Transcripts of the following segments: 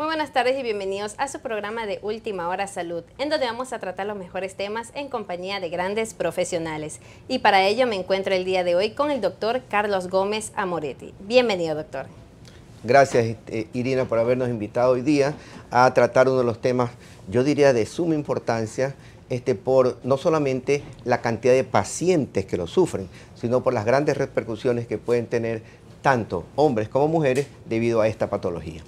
Muy buenas tardes y bienvenidos a su programa de Última Hora Salud, en donde vamos a tratar los mejores temas en compañía de grandes profesionales. Y para ello me encuentro el día de hoy con el doctor Carlos Gómez Amoretti. Bienvenido, doctor. Gracias, eh, Irina, por habernos invitado hoy día a tratar uno de los temas, yo diría, de suma importancia, este, por no solamente la cantidad de pacientes que lo sufren, sino por las grandes repercusiones que pueden tener tanto hombres como mujeres debido a esta patología.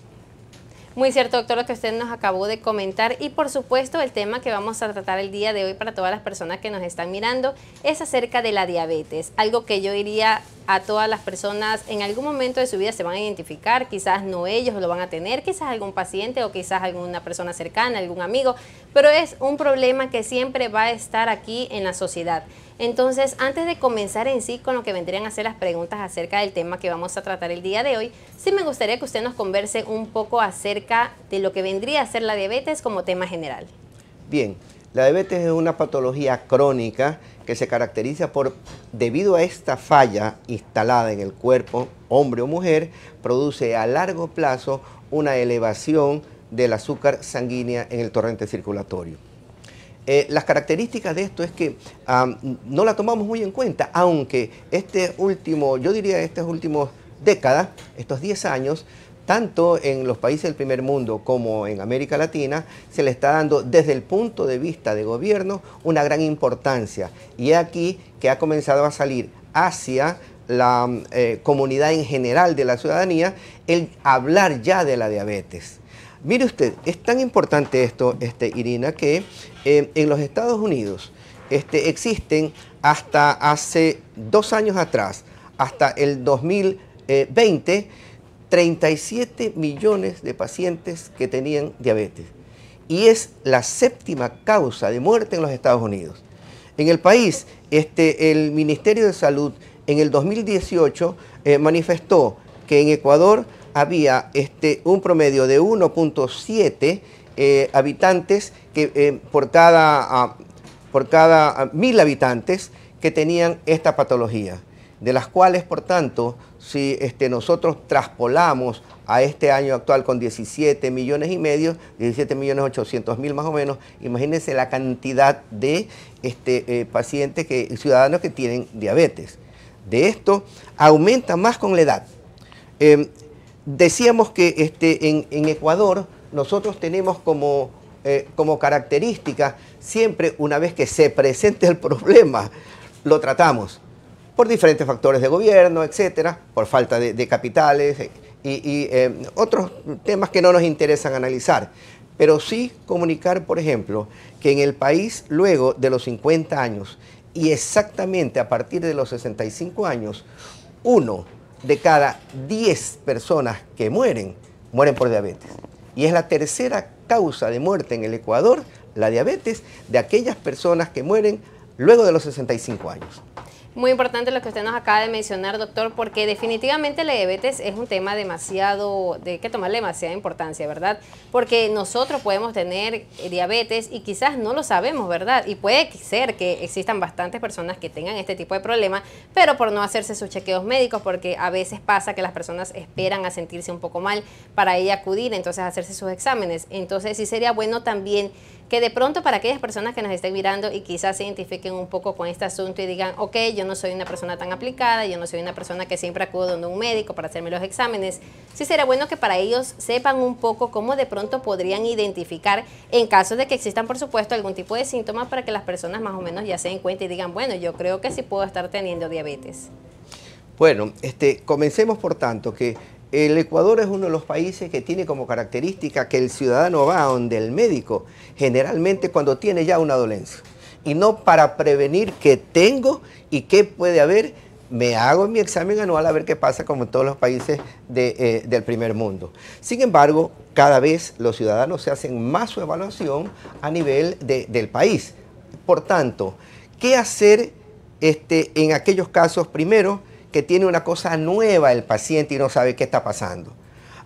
Muy cierto, doctor, lo que usted nos acabó de comentar y por supuesto el tema que vamos a tratar el día de hoy para todas las personas que nos están mirando es acerca de la diabetes, algo que yo diría a todas las personas en algún momento de su vida se van a identificar, quizás no ellos lo van a tener, quizás algún paciente o quizás alguna persona cercana, algún amigo, pero es un problema que siempre va a estar aquí en la sociedad. Entonces, antes de comenzar en sí con lo que vendrían a ser las preguntas acerca del tema que vamos a tratar el día de hoy, sí me gustaría que usted nos converse un poco acerca de lo que vendría a ser la diabetes como tema general. Bien, la diabetes es una patología crónica que se caracteriza por, debido a esta falla instalada en el cuerpo, hombre o mujer, produce a largo plazo una elevación del azúcar sanguínea en el torrente circulatorio. Eh, las características de esto es que no la tomamos muy en cuenta, aunque este último, yo diría estas últimas décadas, estos 10 años, tanto en los países del primer mundo como en América Latina, se le está dando desde el punto de vista de gobierno una gran importancia. Y es aquí que ha comenzado a salir hacia la eh, comunidad en general de la ciudadanía el hablar ya de la diabetes Mire usted, es tan importante esto, este, Irina, que eh, en los Estados Unidos este, existen hasta hace dos años atrás, hasta el 2020, 37 millones de pacientes que tenían diabetes. Y es la séptima causa de muerte en los Estados Unidos. En el país, este, el Ministerio de Salud en el 2018 eh, manifestó que en Ecuador había este, un promedio de 1.7 eh, habitantes que, eh, por, cada, ah, ah, mil habitantes que tenían esta patología, de las cuales, por tanto, si este, nosotros traspolamos a este año actual con 17 millones y medio, 17 millones 800 mil más o menos, imagínense la cantidad de este, eh, pacientes, que, ciudadanos que tienen diabetes. De esto, aumenta más con la edad. Em, decíamos que este, en, Ecuador nosotros tenemos como, eh, como característica siempre una vez que se presente el problema, lo tratamos por diferentes factores de gobierno, etcétera, por falta de, capitales eh, y, eh, otros temas que no nos interesan analizar. Pero sí comunicar, por ejemplo, que en el país luego de los 50 años y exactamente a partir de los 65 años, uno de cada 10 personas que mueren, mueren por diabetes. Y es la tercera causa de muerte en el Ecuador, la diabetes, de aquellas personas que mueren luego de los 65 años. Muy importante lo que usted nos acaba de mencionar, doctor, porque definitivamente la diabetes es un tema demasiado, de que tomarle demasiada importancia, ¿verdad? Porque nosotros podemos tener eh, diabetes y quizás no lo sabemos, ¿verdad? Y puede ser que existan bastantes personas que tengan este tipo de problema, pero por no hacerse sus chequeos médicos, porque a veces pasa que las personas esperan a sentirse un poco mal para ella acudir, entonces hacerse sus exámenes. Entonces sí sería bueno también que de pronto para aquellas personas que nos estén mirando y quizás se identifiquen un poco con este asunto y digan, ok, yo no soy una persona tan aplicada, yo no soy una persona que siempre acudo donde un médico para hacerme los exámenes, sí será bueno que para ellos sepan un poco cómo de pronto podrían identificar en caso de que existan, por supuesto, algún tipo de síntomas para que las personas más o menos ya se den cuenta y digan, bueno, yo creo que sí puedo estar teniendo diabetes. Bueno, este, comencemos por tanto que el Ecuador es uno de los países que tiene como característica que el ciudadano va donde el médico, generalmente cuando tiene ya una dolencia. Y no para prevenir qué tengo y qué puede haber, me hago mi examen anual a ver qué pasa como en todos los países eh, del primer mundo. Sin embargo, cada vez los ciudadanos se hacen más su evaluación a nivel del país. Por tanto, ¿qué hacer este, en aquellos casos primero? que tiene una cosa nueva el paciente y no sabe qué está pasando.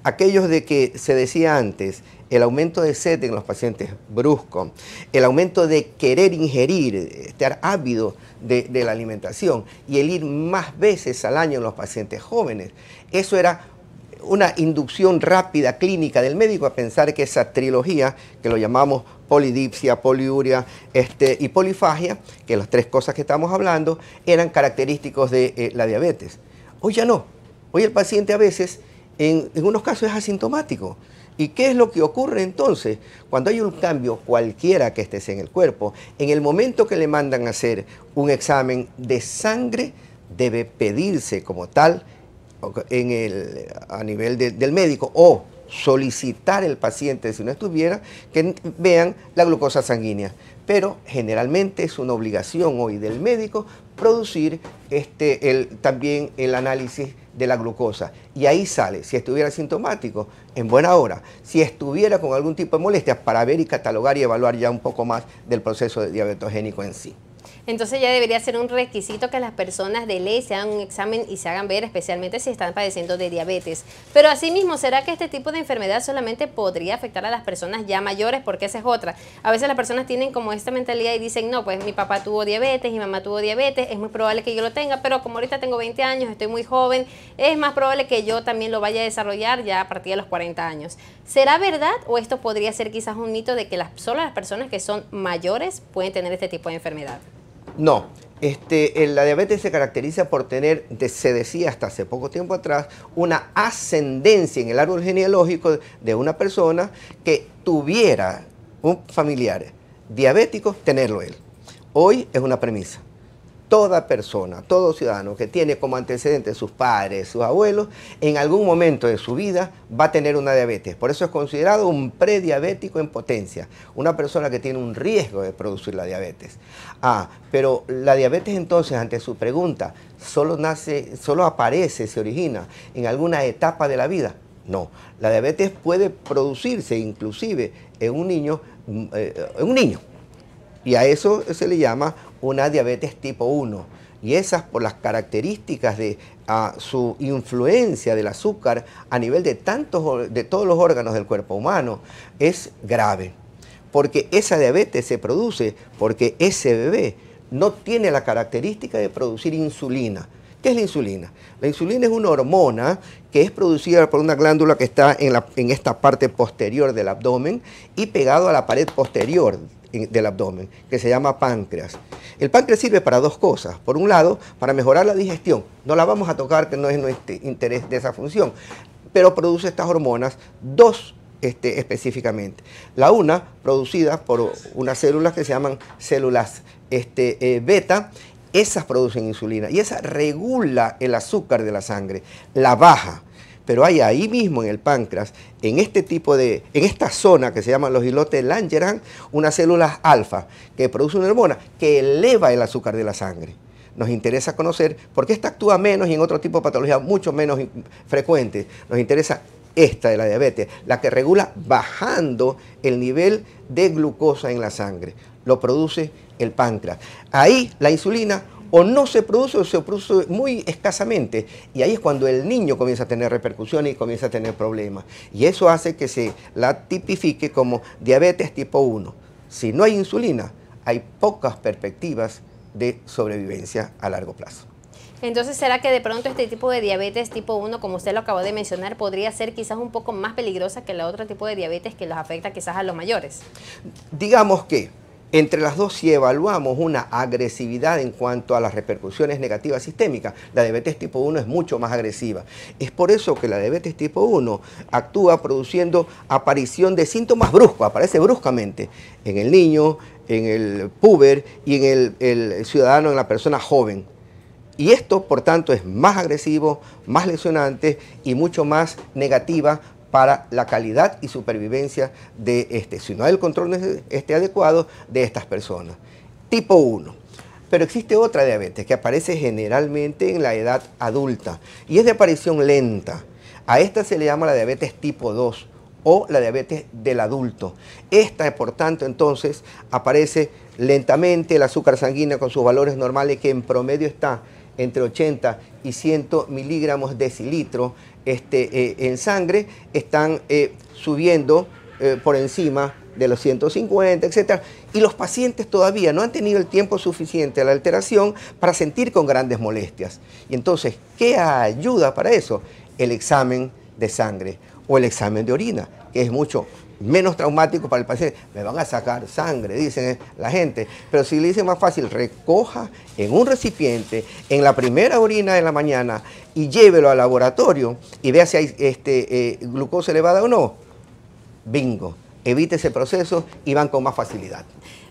Aquellos de que se decía antes, el aumento de sed en los pacientes brusco, el aumento de querer ingerir, estar ávido de, de, la alimentación y el ir más veces al año en los pacientes jóvenes. Eso era una inducción rápida clínica del médico a pensar que esa trilogía, que lo llamamos polidipsia, poliuria este, y polifagia, que las tres cosas que estamos hablando eran característicos de eh, la diabetes. Hoy ya no. Hoy el paciente a veces, en, algunos unos casos, es asintomático. ¿Y qué es lo que ocurre entonces? Cuando hay un cambio cualquiera que esté en el cuerpo, en el momento que le mandan a hacer un examen de sangre, debe pedirse como tal en a nivel del médico o solicitar el paciente, si no estuviera, que vean la glucosa sanguínea. Pero generalmente es una obligación hoy del médico producir este, también el análisis de la glucosa. Y ahí sale, si estuviera sintomático, en buena hora. Si estuviera con algún tipo de molestias, para ver y catalogar y evaluar ya un poco más del proceso diabetogénico en sí. Entonces ya debería ser un requisito que las personas de ley se hagan un examen y se hagan ver, especialmente si están padeciendo de diabetes. Pero asimismo, ¿será que este tipo de enfermedad solamente podría afectar a las personas ya mayores? Porque esa es otra. A veces las personas tienen como esta mentalidad y dicen, no, pues mi papá tuvo diabetes, mi mamá tuvo diabetes, es muy probable que yo lo tenga, pero como ahorita tengo 20 años, estoy muy joven, es más probable que yo también lo vaya a desarrollar ya a partir de los 40 años. ¿Será verdad o esto podría ser quizás un mito de que las, solo las personas que son mayores pueden tener este tipo de enfermedad? No, este, la diabetes se caracteriza por tener, se decía hasta hace poco tiempo atrás, una ascendencia en el árbol genealógico de una persona que tuviera un familiar diabético, tenerlo él. Hoy es una premisa toda persona, todo ciudadano que tiene como antecedente sus padres, sus abuelos, en algún momento de su vida va a tener una diabetes. Por eso es considerado un prediabético en potencia, una persona que tiene un riesgo de producir la diabetes. Ah, pero la diabetes entonces, ante su pregunta, solo nace, solo aparece, se origina en alguna etapa de la vida. No, la diabetes puede producirse inclusive en un niño, mm, eh, en un niño, y a eso se le llama una diabetes tipo 1. Y esas por las características de ah, su influencia del azúcar a nivel de, tantos, de todos los órganos del cuerpo humano es grave. Porque esa diabetes se produce porque ese bebé no tiene la característica de producir insulina. ¿Qué es la insulina? La insulina es una hormona que es producida por una glándula que está en, esta parte posterior del abdomen y pegado a la pared posterior del abdomen, que se llama páncreas. El páncreas sirve para dos cosas. Por un lado, para mejorar la digestión. No la vamos a tocar, que no es nuestro interés de esa función. Pero produce estas hormonas, dos este, específicamente. La una, producida por unas células que se llaman células este, eh, beta, esas producen insulina y esa regula el azúcar de la sangre, la baja pero hay ahí mismo en el páncreas, en este tipo de, en esta zona que se llaman los islotes Langerhans, unas células alfa que producen una hormona que eleva el azúcar de la sangre. Nos interesa conocer por qué esta actúa menos y en otro tipo de patología mucho menos frecuente. Nos interesa esta de la diabetes, la que regula bajando el nivel de glucosa en la sangre. Lo produce el páncreas. Ahí la insulina o no se produce o se produce muy escasamente. Y ahí es cuando el niño comienza a tener repercusiones y comienza a tener problemas. Y eso hace que se la tipifique como diabetes tipo 1. Si no hay insulina, hay pocas perspectivas de sobrevivencia a largo plazo. Entonces, ¿será que de pronto este tipo de diabetes tipo 1, como usted lo acabó de mencionar, podría ser quizás un poco más peligrosa que el otro tipo de diabetes que los afecta quizás a los mayores? Digamos que entre las dos, si evaluamos una agresividad en cuanto a las repercusiones negativas sistémicas, la diabetes tipo 1 es mucho más agresiva. Es por eso que la diabetes tipo 1 actúa produciendo aparición de síntomas bruscos, aparece bruscamente en el niño, en el puber y en el, el ciudadano, en la persona joven. Y esto, por tanto, es más agresivo, más lesionante y mucho más negativa para la calidad y supervivencia de este, si no hay el control este adecuado de estas personas. Tipo 1. Pero existe otra diabetes que aparece generalmente en la edad adulta y es de aparición lenta. A esta se le llama la diabetes tipo 2 o la diabetes del adulto. Esta, por tanto, entonces aparece lentamente el azúcar sanguíneo con sus valores normales que en promedio está entre 80 y 100 miligramos decilitro este, eh, en sangre, están eh, subiendo eh, por encima de los 150, etc. Y los pacientes todavía no han tenido el tiempo suficiente a la alteración para sentir con grandes molestias. Y entonces, ¿qué ayuda para eso? El examen de sangre o el examen de orina, que es mucho menos traumático para el paciente. Me van a sacar sangre, dicen la gente. Pero si le dicen más fácil, recoja en un recipiente, en la primera orina de la mañana, y llévelo al laboratorio y vea si hay este, eh, glucosa elevada o no. Bingo evite ese proceso y van con más facilidad.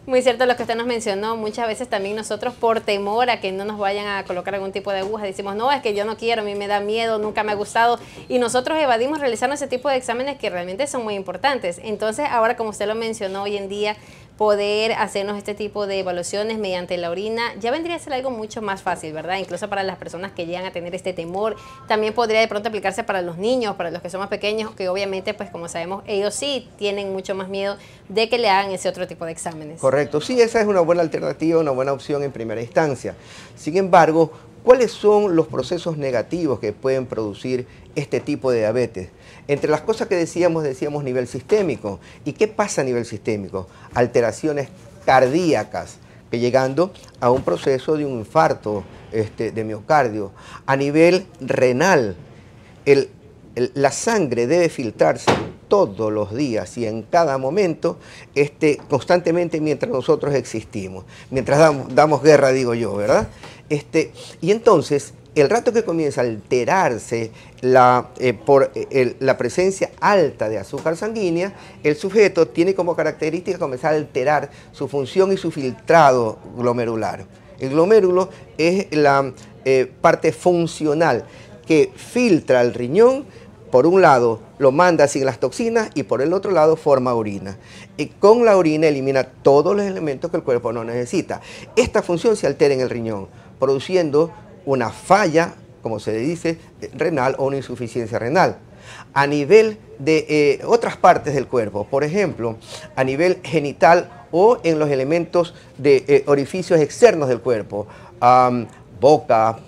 Muy cierto lo que usted nos mencionó, muchas veces también nosotros por temor a que no nos vayan a colocar algún tipo de aguja, decimos, no, es que yo no quiero, a mí me da miedo, nunca me ha gustado, y nosotros evadimos realizando ese tipo de exámenes que realmente son muy importantes. Entonces, ahora como usted lo mencionó, hoy en día poder hacernos este tipo de evaluaciones mediante la orina, ya vendría a ser algo mucho más fácil, ¿verdad? Incluso para las personas que llegan a tener este temor, también podría de pronto aplicarse para los niños, para los que son más pequeños, que obviamente, pues como sabemos, ellos sí tienen mucho más miedo de que le hagan ese otro tipo de exámenes. Correcto, sí, esa es una buena alternativa, una buena opción en primera instancia. Sin embargo, ¿cuáles son los procesos negativos que pueden producir este tipo de diabetes. Entre las cosas que decíamos, decíamos nivel sistémico. ¿Y qué pasa a nivel sistémico? Alteraciones cardíacas, que llegando a un proceso de un infarto este, de miocardio. A nivel renal, el, la sangre debe filtrarse todos los días y en cada momento, este, constantemente mientras nosotros existimos, mientras damos, guerra, digo yo, ¿verdad? Este, y entonces, el rato que comienza a alterarse la, eh, por eh, la presencia alta de azúcar sanguínea, el sujeto tiene como característica comenzar a alterar su función y su filtrado glomerular. El glomérulo es la eh, parte funcional que filtra el riñón, por un lado lo manda sin las toxinas y por el otro lado forma orina. Y con la orina elimina todos los elementos que el cuerpo no necesita. Esta función se altera en el riñón, produciendo una falla, como se dice, renal o una insuficiencia renal. A nivel de eh, otras partes del cuerpo, por ejemplo, a nivel genital o en los elementos de eh, orificios externos del cuerpo, boca,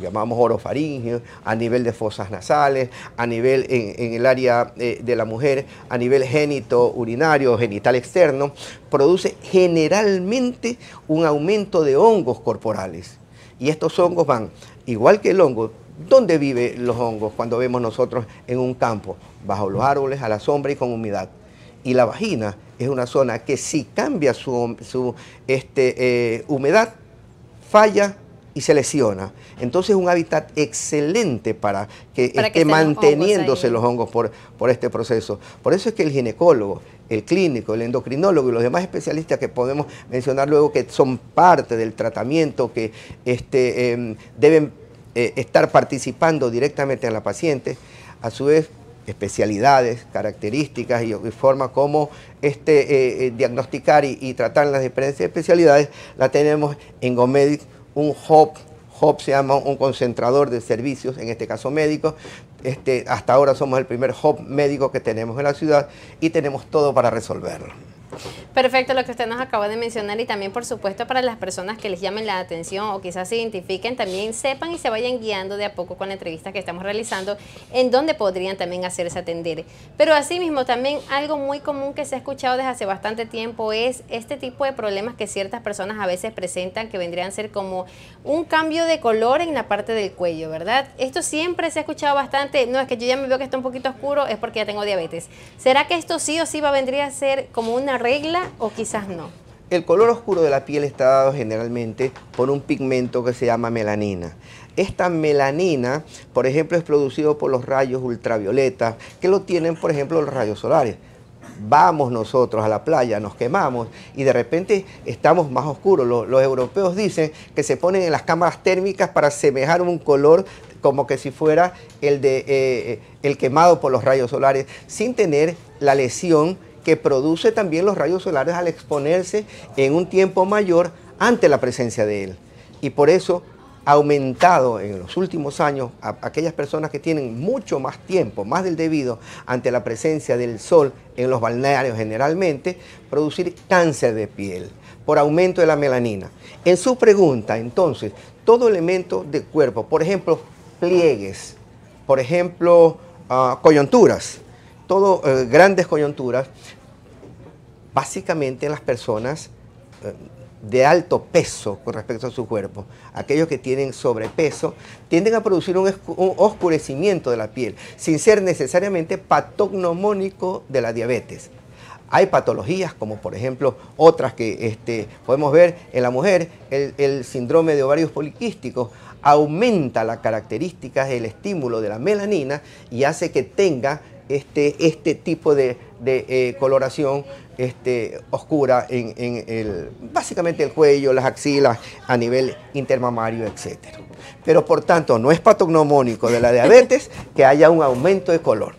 llamamos orofaringio, a nivel de fosas nasales, a nivel en, el área eh, de la mujer, a nivel génito urinario, genital externo, produce generalmente un aumento de hongos corporales. Y estos hongos van, igual que el hongo, ¿dónde viven los hongos cuando vemos nosotros en un campo? Bajo los árboles, a la sombra y con humedad. Y la vagina es una zona que si cambia su, este, eh, humedad, falla y se lesiona. Entonces es un hábitat excelente para que esté manteniéndose los hongos, por, este proceso. Por eso es que el ginecólogo, el clínico, el endocrinólogo y los demás especialistas que podemos mencionar luego que son parte del tratamiento, que este, em, deben eh, estar participando directamente en la paciente, a su vez especialidades, características y, forma como este, eh, eh, diagnosticar y, y, tratar las diferentes especialidades, la tenemos en Gomedic un hub. Hub se llama un concentrador de servicios, en este caso médico Este, hasta ahora somos el primer hub médico que tenemos en la ciudad y tenemos todo para resolverlo. Perfecto, lo que usted nos acaba de mencionar y también por supuesto para las personas que les llamen la atención o quizás se identifiquen, también sepan y se vayan guiando de a poco con entrevistas que estamos realizando en donde podrían también hacerse atender. Pero asimismo también algo muy común que se ha escuchado desde hace bastante tiempo es este tipo de problemas que ciertas personas a veces presentan que vendrían a ser como un cambio de color en la parte del cuello, ¿verdad? Esto siempre se ha escuchado bastante, no es que yo ya me veo que está un poquito oscuro, es porque ya tengo diabetes. ¿Será que esto sí o sí va a vendría a ser como una regla o quizás no? El color oscuro de la piel está dado generalmente por un pigmento que se llama melanina. Esta melanina, por ejemplo, es producido por los rayos ultravioletas, que lo tienen, por ejemplo, los rayos solares vamos nosotros a la playa, nos quemamos y de repente estamos más oscuros. Los, europeos dicen que se ponen en las cámaras térmicas para semejar un color como que si fuera el, de, eh, eh, el quemado por los rayos solares, sin tener la lesión que produce también los rayos solares al exponerse en un tiempo mayor ante la presencia de él. Y por eso ha aumentado en los últimos años a aquellas personas que tienen mucho más tiempo, más del debido, ante la presencia del sol en los balnearios generalmente, producir cáncer de piel por aumento de la melanina. En su pregunta, entonces, todo elemento de cuerpo, por ejemplo, pliegues, por ejemplo, ah, coyunturas, todo eh, grandes coyunturas, básicamente las personas eh, de alto peso con respecto a su cuerpo. Aquellos que tienen sobrepeso tienden a producir un, oscurecimiento de la piel, sin ser necesariamente patognomónico de la diabetes. Hay patologías, como por ejemplo otras que este, podemos ver en la mujer, el, el síndrome de ovarios poliquísticos, aumenta las características el estímulo de la melanina y hace que tenga este, este, tipo de, eh, coloración este, oscura en, el, básicamente el cuello, las axilas, a nivel intermamario, etc. Pero por tanto, no es patognomónico de la diabetes que haya un aumento de color.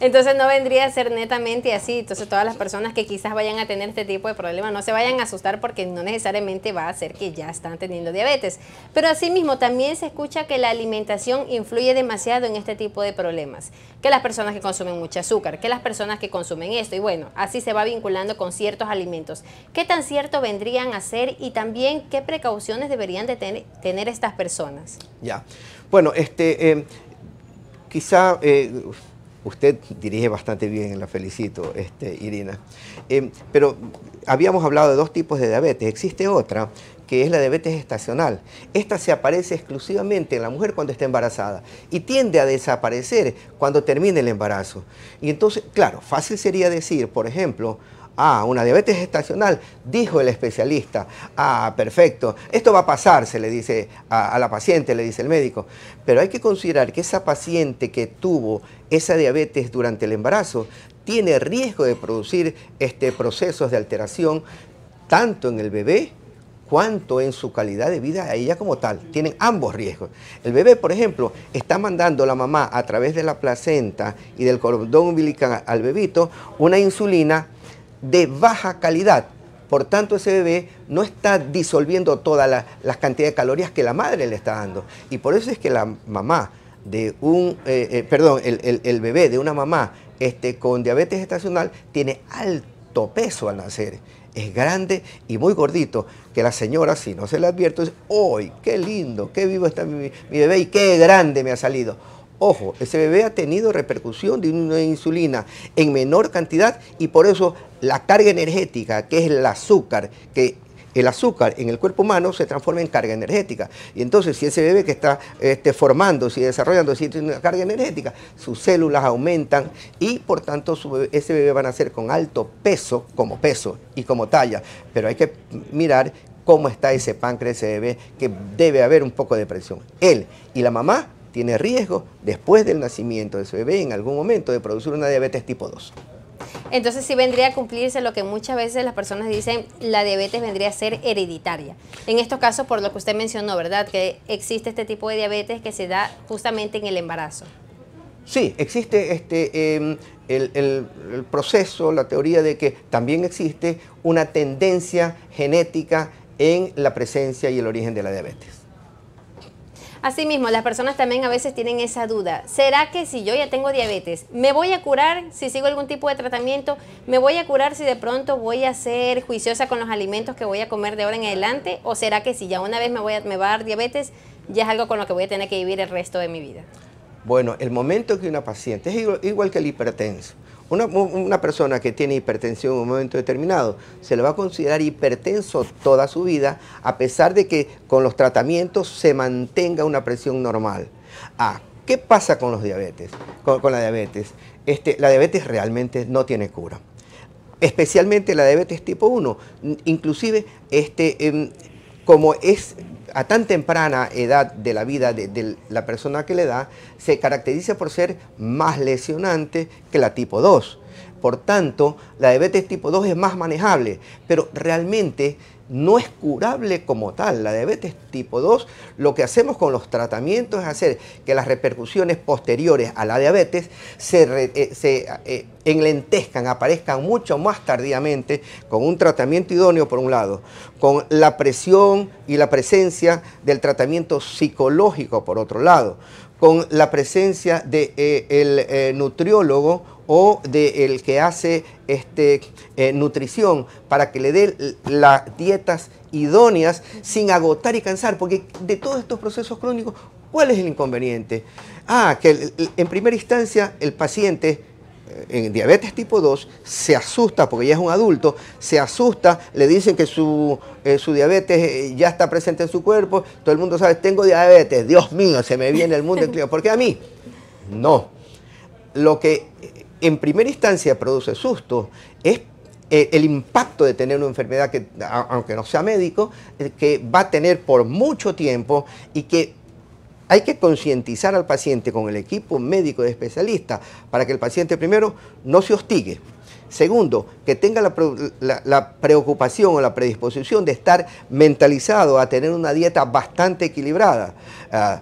Entonces no vendría a ser netamente así. Entonces todas las personas que quizás vayan a tener este tipo de problemas no se vayan a asustar porque no necesariamente va a ser que ya están teniendo diabetes. Pero asimismo también se escucha que la alimentación influye demasiado en este tipo de problemas. Que las personas que consumen mucho azúcar, que las personas que consumen esto y bueno, así se va vinculando con ciertos alimentos. ¿Qué tan cierto vendrían a ser y también qué precauciones deberían de tener, tener estas personas? Ya. Bueno, este, eh, quizá eh, Usted dirige bastante bien, la felicito, este, Irina. Em, pero habíamos hablado de dos tipos de diabetes. Existe otra, que es la diabetes estacional. Esta se aparece exclusivamente en la mujer cuando está embarazada y tiende a desaparecer cuando termina el embarazo. Y entonces, claro, fácil sería decir, por ejemplo, Ah, una diabetes gestacional, dijo el especialista. Ah, perfecto. Esto va a pasar, se le dice a, la paciente, le dice el médico. Pero hay que considerar que esa paciente que tuvo esa diabetes durante el embarazo tiene riesgo de producir este, procesos de alteración tanto en el bebé cuanto en su calidad de vida a ella como tal. Tienen ambos riesgos. El bebé, por ejemplo, está mandando la mamá a través de la placenta y del cordón umbilical al bebito una insulina de baja calidad. Por tanto, ese bebé no está disolviendo todas las cantidades de calorías que la madre le está dando. Y por eso es que la mamá de un, eh, eh, perdón, el, bebé de una mamá este, con diabetes gestacional tiene alto peso al nacer. Es grande y muy gordito, que la señora, si no se le advierte, es, ¡ay, qué lindo, qué vivo está mi bebé y qué grande me ha salido! Ojo, ese bebé ha tenido repercusión de una insulina en menor cantidad y por eso la carga energética, que es el azúcar, que el azúcar en el cuerpo humano se transforma en carga energética. Y entonces, si ese bebé que está este, formándose y desarrollándose tiene una carga energética, sus células aumentan y por tanto ese bebé va a nacer con alto peso, como peso y como talla. Pero hay que mirar cómo está ese páncreas, ese bebé, que debe haber un poco de presión. Él y la mamá tiene riesgo después del nacimiento de su bebé en algún momento de producir una diabetes tipo 2. Entonces sí vendría a cumplirse lo que muchas veces las personas dicen, la diabetes vendría a ser hereditaria. En estos casos, por lo que usted mencionó, ¿verdad? Que existe este tipo de diabetes que se da justamente en el embarazo. Sí, existe este, em, el, proceso, la teoría de que también existe una tendencia genética en la presencia y el origen de la diabetes. Asimismo, las personas también a veces tienen esa duda. ¿Será que si yo ya tengo diabetes, me voy a curar si sigo algún tipo de tratamiento? ¿Me voy a curar si de pronto voy a ser juiciosa con los alimentos que voy a comer de ahora en adelante? ¿O será que si ya una vez me, voy a, va a dar diabetes, ya es algo con lo que voy a tener que vivir el resto de mi vida? Bueno, el momento que una paciente, es igual que el hipertenso, una, persona que tiene hipertensión en un momento determinado se le va a considerar hipertenso toda su vida, a pesar de que con los tratamientos se mantenga una presión normal. Ah, ¿qué pasa con los diabetes? Con, la diabetes. Este, la diabetes realmente no tiene cura. Especialmente la diabetes tipo 1. Inclusive, este, em, como es a tan temprana edad de la vida de, la persona que le da, se caracteriza por ser más lesionante que la tipo 2. Por tanto, la diabetes tipo 2 es más manejable, pero realmente no es curable como tal. La diabetes tipo 2, lo que hacemos con los tratamientos es hacer que las repercusiones posteriores a la diabetes se, eh, eh, enlentezcan, aparezcan mucho más tardíamente con un tratamiento idóneo por un lado, con la presión y la presencia del tratamiento psicológico por otro lado, con la presencia del de, eh, el nutriólogo o del que hace este, eh, nutrición para que le dé las dietas idóneas sin agotar y cansar, porque de todos estos procesos crónicos, ¿cuál es el inconveniente? Ah, que en primera instancia el paciente eh, en diabetes tipo 2 se asusta porque ya es un adulto, se asusta, le dicen que su, eh, diabetes ya está presente en su cuerpo, todo el mundo sabe, tengo diabetes, Dios mío, se me viene el mundo entero ¿por qué a mí? No. Lo que en primera instancia produce susto, es eh, el impacto de tener una enfermedad que, aunque no sea médico, eh, que va a tener por mucho tiempo y que hay que concientizar al paciente con el equipo médico de especialista para que el paciente primero no se hostigue, Segundo, que tenga la, preocupación o la predisposición de estar mentalizado a tener una dieta bastante equilibrada. Ah,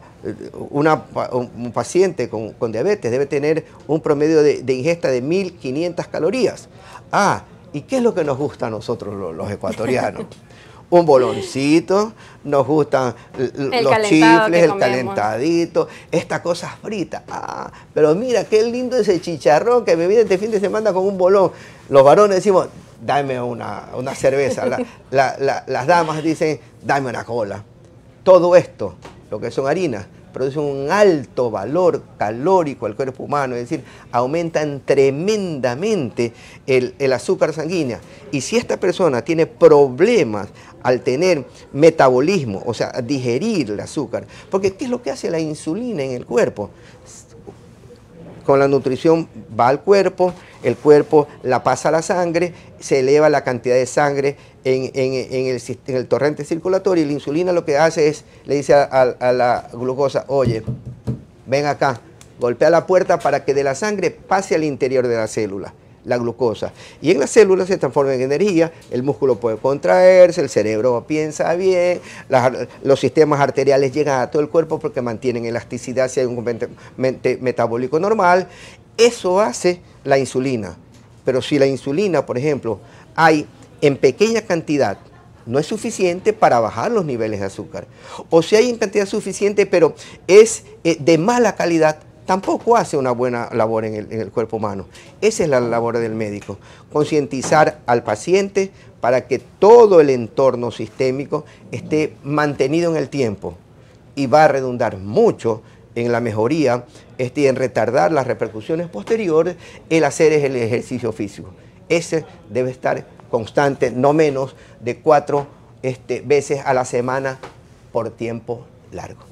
un paciente con, diabetes debe tener un promedio de, ingesta de 1.500 calorías. Ah, ¿y qué es lo que nos gusta a nosotros los ecuatorianos? un boloncito, nos gustan los chifles, el calentadito, estas cosas fritas. Ah, pero mira, qué lindo ese chicharrón que me viene este fin de semana con un bolón. Los varones decimos, dame una, una cerveza. las damas dicen, dame una cola. Todo esto, lo que son harinas, produce un alto valor calórico al cuerpo humano, es decir, aumentan tremendamente el, el, azúcar sanguínea. Y si esta persona tiene problemas al tener metabolismo, o sea, digerir el azúcar. Porque ¿qué es lo que hace la insulina en el cuerpo? Con la nutrición va al cuerpo, el cuerpo la pasa a la sangre, se eleva la cantidad de sangre en, el, torrente circulatorio y la insulina lo que hace es, le dice a la glucosa, oye, ven acá, golpea la puerta para que de la sangre pase al interior de la célula la glucosa. Y en las células se transforma en energía, el músculo puede contraerse, el cerebro piensa bien, los sistemas arteriales llegan a todo el cuerpo porque mantienen elasticidad si hay un componente metabólico normal. Eso hace la insulina. Pero si la insulina, por ejemplo, hay en pequeña cantidad, no es suficiente para bajar los niveles de azúcar. O si hay en cantidad suficiente, pero es eh, de mala calidad, tampoco hace una buena labor en el, cuerpo humano. Esa es la labor del médico, concientizar al paciente para que todo el entorno sistémico esté mantenido en el tiempo y va a redundar mucho en la mejoría este, y en retardar las repercusiones posteriores el hacer es el ejercicio físico. Ese debe estar constante, no menos de cuatro este, veces a la semana por tiempo largo.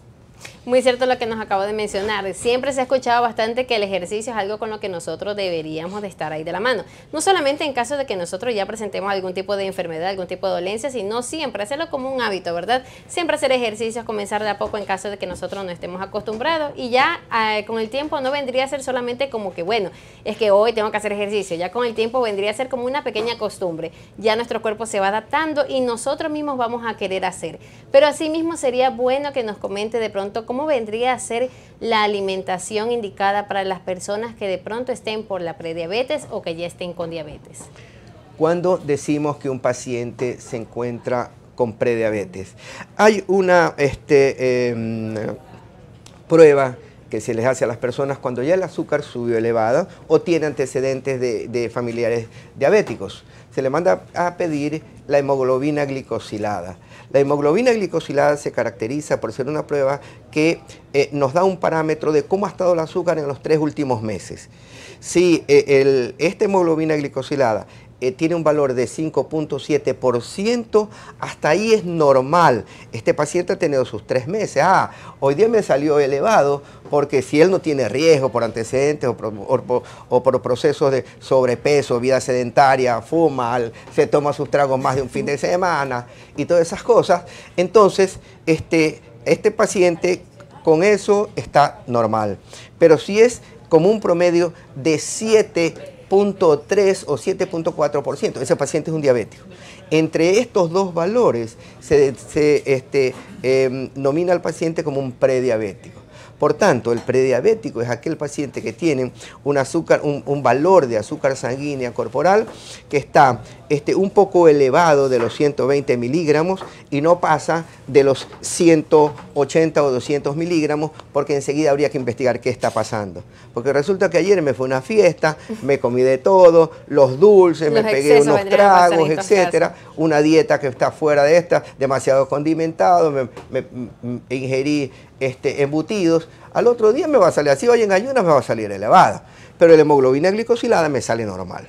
Muy cierto lo que nos acabo de mencionar. Siempre se ha escuchado bastante que el ejercicio es algo con lo que nosotros deberíamos de estar ahí de la mano. No solamente en caso de que nosotros ya presentemos algún tipo de enfermedad, algún tipo de dolencia, sino siempre hacerlo como un hábito, ¿verdad? Siempre hacer ejercicios, comenzar de a poco en caso de que nosotros no estemos acostumbrados y ya eh, con el tiempo no vendría a ser solamente como que, bueno, es que hoy tengo que hacer ejercicio. Ya con el tiempo vendría a ser como una pequeña costumbre. Ya nuestro cuerpo se va adaptando y nosotros mismos vamos a querer hacer. Pero mismo sería bueno que nos comente de pronto cómo ¿cómo vendría a ser la alimentación indicada para las personas que de pronto estén por la prediabetes o que ya estén con diabetes? Cuando decimos que un paciente se encuentra con prediabetes, hay una este, em, prueba que se les hace a las personas cuando ya el azúcar subió elevada o tiene antecedentes de, de, familiares diabéticos. Se le manda a pedir la hemoglobina glicosilada. La hemoglobina glicosilada se caracteriza por ser una prueba que eh, nos da un parámetro de cómo ha estado el azúcar en los tres últimos meses. Si eh, esta hemoglobina glicosilada eh, tiene un valor de 5.7%, hasta ahí es normal. Este paciente ha tenido sus tres meses. Ah, hoy día me salió elevado porque si él no tiene riesgo por antecedentes o por, procesos de sobrepeso, vida sedentaria, fuma, se toma sus tragos más de un fin de semana y todas esas cosas, entonces este, este paciente con eso está normal. Pero si es como un promedio de 7 .3 o 7.4%. Ese paciente es un diabético. Entre estos dos valores se, este, em, nomina al paciente como un prediabético. Por tanto, el prediabético es aquel paciente que tiene un, azúcar, un valor de azúcar sanguínea corporal que está este, un poco elevado de los 120 miligramos y no pasa de los 180 o 200 miligramos porque enseguida habría que investigar qué está pasando. Porque resulta que ayer me fue una fiesta, me comí de todo, los dulces, me pegué unos tragos, etc. una dieta que está fuera de esta, demasiado condimentado, me, ingerí este, embutidos, al otro día me va a salir así, hoy en ayunas me va a salir elevada, pero la hemoglobina glicosilada me sale normal.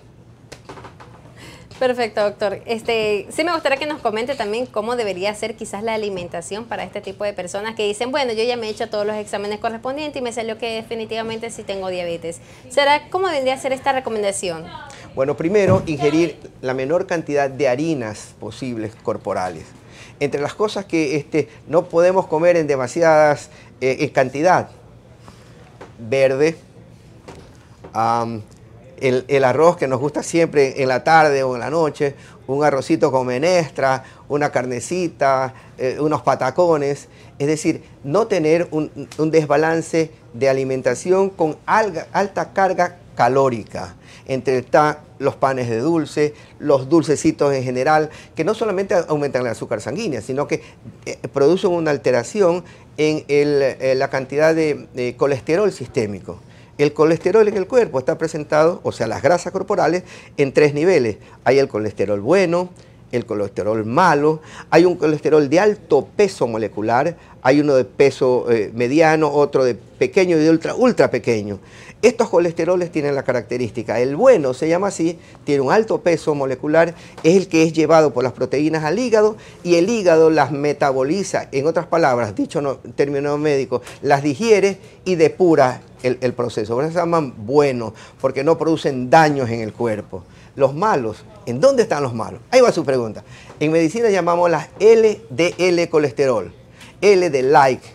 Perfecto, doctor. Este, sí me gustaría que nos comente también cómo debería ser quizás la alimentación para este tipo de personas que dicen, bueno, yo ya me he hecho todos los exámenes correspondientes y me salió que definitivamente sí tengo diabetes. ¿Será cómo debería ser esta recomendación? Bueno, primero, ingerir la menor cantidad de harinas posibles corporales. Entre las cosas que este, no podemos comer en demasiadas eh, en cantidad, verde, el, arroz que nos gusta siempre en la tarde o en la noche, un arrocito con menestra, una carnecita, eh, unos patacones. Es decir, no tener un, desbalance de alimentación con alta carga calórica. Entre los panes de dulce, los dulcecitos en general, que no solamente aumentan el azúcar sanguínea, sino que eh, producen una alteración en eh, la cantidad de colesterol sistémico. El colesterol en el cuerpo está presentado, o sea, las grasas corporales, en tres niveles. Hay el colesterol bueno, el colesterol malo, hay un colesterol de alto peso molecular, hay uno de peso eh, mediano, otro de pequeño y de ultra, ultra pequeño. Estos colesteroles tienen la característica, el bueno se llama así, tiene un alto peso molecular, es el que es llevado por las proteínas al hígado y el hígado las metaboliza, en otras palabras, dicho en términos las digiere y depura el, proceso. Por eso se llaman buenos, porque no producen daños en el cuerpo. Los malos, ¿en dónde están los malos? Ahí va su pregunta. En medicina llamamos las LDL colesterol, L de like,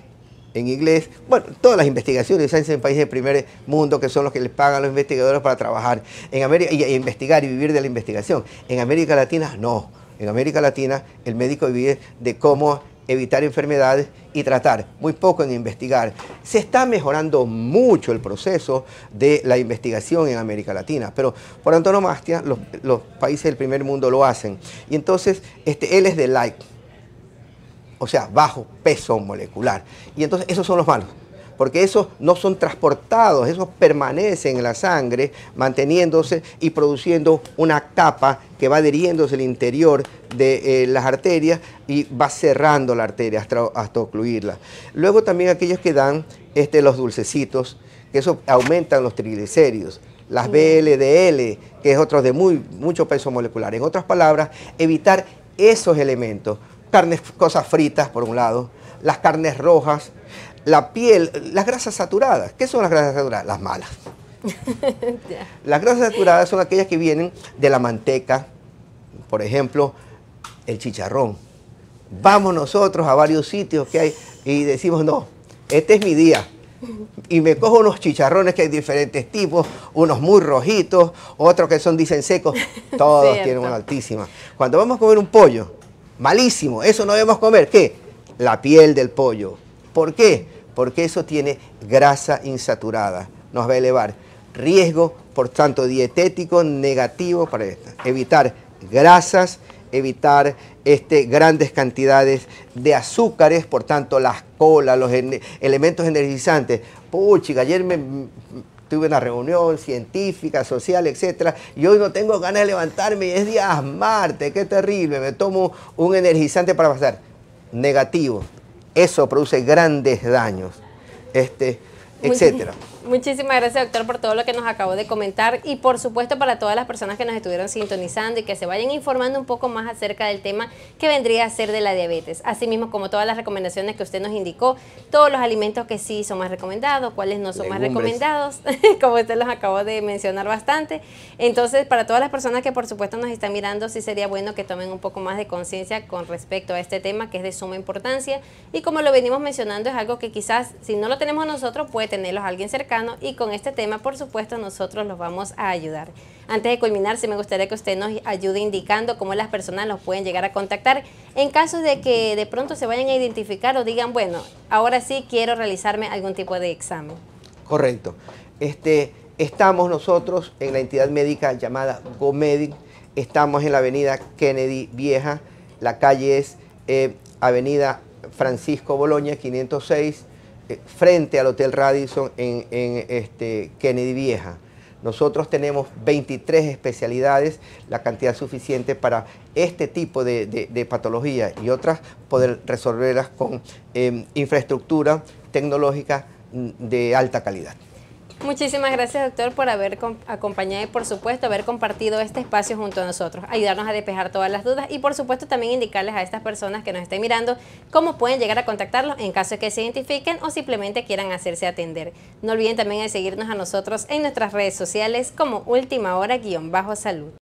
en inglés. Bueno, todas las investigaciones se en países de primer mundo que son los que les pagan a los investigadores para trabajar en América y e investigar y vivir de la investigación. En América Latina no. En América Latina el médico vive de cómo evitar enfermedades y tratar, muy poco en investigar. Se está mejorando mucho el proceso de la investigación en América Latina, pero por antonomastia los, países del primer mundo lo hacen. Y entonces este, él es de like, o sea, bajo peso molecular. Y entonces esos son los malos porque esos no son transportados, esos permanecen en la sangre, manteniéndose y produciendo una capa que va adheriéndose al interior de eh, las arterias y va cerrando la arteria hasta, ocluirla. Luego también aquellos que dan este, los dulcecitos, que eso aumentan los triglicéridos las BLDL, que es otro de muy, mucho peso molecular. En otras palabras, evitar esos elementos, carnes, cosas fritas por un lado, las carnes rojas, la piel, las grasas saturadas. ¿Qué son las grasas saturadas? Las malas. las grasas saturadas son aquellas que vienen de la manteca, por ejemplo, el chicharrón. Vamos nosotros a varios sitios que hay y decimos, no, este es mi día. Y me cojo unos chicharrones que hay diferentes tipos, unos muy rojitos, otros que son, dicen, secos. Todos tienen una altísima. Cuando vamos a comer un pollo, malísimo, eso no debemos comer. ¿Qué? La piel del pollo ¿Por qué? Porque eso tiene grasa insaturada, nos va a elevar riesgo, por tanto, dietético negativo para evitar grasas, evitar este, grandes cantidades de azúcares, por tanto, las colas, los elementos energizantes. Puchica, ayer me tuve una reunión científica, social, etc. y hoy no tengo ganas de levantarme y es día martes, qué terrible, me tomo un energizante para pasar. Negativo, eso produce grandes daños, este, etc. Muchísimas gracias, doctor, por todo lo que nos acabó de comentar y, por supuesto, para todas las personas que nos estuvieron sintonizando y que se vayan informando un poco más acerca del tema que vendría a ser de la diabetes. así mismo como todas las recomendaciones que usted nos indicó, todos los alimentos que sí son más recomendados, cuáles no son más recomendados, como usted los acabó de mencionar bastante. Entonces, para todas las personas que, por supuesto, nos están mirando, sí sería bueno que tomen un poco más de conciencia con respecto a este tema que es de suma importancia y, como lo venimos mencionando, es algo que quizás, si no lo tenemos nosotros, puede tenerlos alguien cerca y con este tema, por supuesto, nosotros los vamos a ayudar. Antes de culminar, sí me gustaría que usted nos ayude indicando cómo las personas los pueden llegar a contactar en caso de que de pronto se vayan a identificar o digan, bueno, ahora sí quiero realizarme algún tipo de examen. Correcto. Este, estamos nosotros en la entidad médica llamada GoMedic. Estamos en la avenida Kennedy Vieja. La calle es eh, avenida Francisco Boloña, 506 eh, frente al Hotel Radisson en, este Kennedy Vieja. Nosotros tenemos 23 especialidades, la cantidad suficiente para este tipo de, patologías y otras poder resolverlas con em, infraestructura tecnológica mm, de alta calidad. Muchísimas gracias, doctor, por haber acompañado y, por supuesto, haber compartido este espacio junto a nosotros, ayudarnos a despejar todas las dudas y, por supuesto, también indicarles a estas personas que nos estén mirando cómo pueden llegar a contactarlos en caso de que se identifiquen o simplemente quieran hacerse atender. No olviden también de seguirnos a nosotros en nuestras redes sociales como Última Hora-Salud.